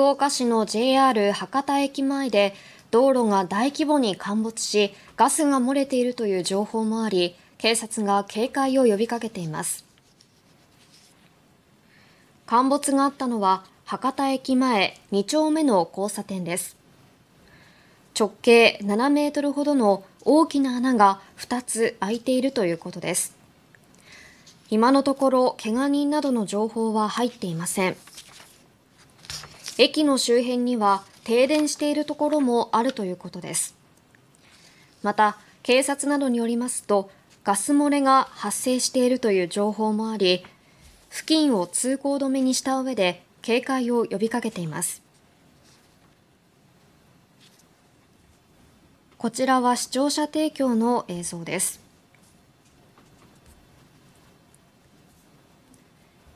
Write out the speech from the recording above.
福岡市の JR 博多駅前で道路が大規模に陥没しガスが漏れているという情報もあり警察が警戒を呼びかけています陥没があったのは博多駅前2丁目の交差点です直径7メートルほどの大きな穴が2つ開いているということです今のところけが人などの情報は入っていません駅の周辺には停電しているところもあるということですまた警察などによりますとガス漏れが発生しているという情報もあり付近を通行止めにした上で警戒を呼びかけていますこちらは視聴者提供の映像です